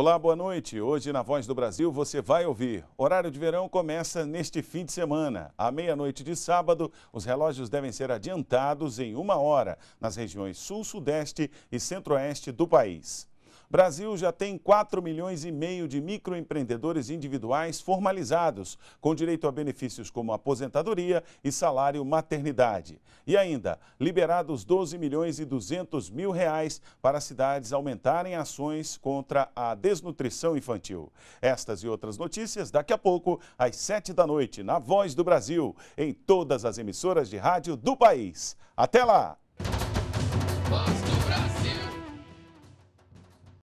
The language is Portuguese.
Olá, boa noite. Hoje na Voz do Brasil você vai ouvir. Horário de verão começa neste fim de semana. À meia-noite de sábado, os relógios devem ser adiantados em uma hora nas regiões Sul, Sudeste e Centro-Oeste do país. Brasil já tem 4 milhões e meio de microempreendedores individuais formalizados, com direito a benefícios como aposentadoria e salário maternidade. E ainda, liberados 12 milhões e 200 mil reais para cidades aumentarem ações contra a desnutrição infantil. Estas e outras notícias daqui a pouco, às 7 da noite, na Voz do Brasil, em todas as emissoras de rádio do país. Até lá!